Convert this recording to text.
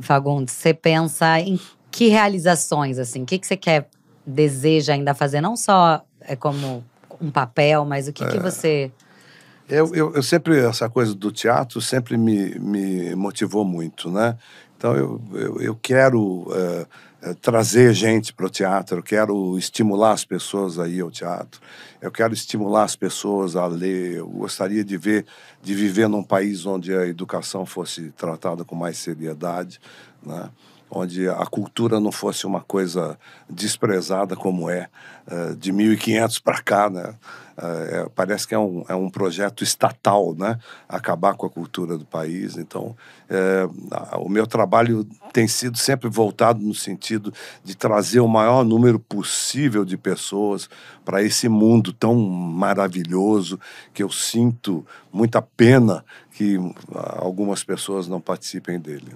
Fagundes, você pensa em que realizações, assim? O que, que você quer, deseja ainda fazer? Não só é como um papel, mas o que, é. que você. Eu, eu, eu, sempre, essa coisa do teatro sempre me, me motivou muito, né? Então, eu, eu, eu quero eh, eh, trazer gente para o teatro, eu quero estimular as pessoas a ir ao teatro, eu quero estimular as pessoas a ler. Eu gostaria de ver, de viver num país onde a educação fosse tratada com mais seriedade, né? onde a cultura não fosse uma coisa desprezada como é, eh, de 1500 para cá, né? Eh, é, parece que é um, é um projeto estatal, né? Acabar com a cultura do país. Então, é, o meu trabalho tem sido sempre voltado no sentido de trazer o maior número possível de pessoas para esse mundo tão maravilhoso que eu sinto muita pena que ah, algumas pessoas não participem dele.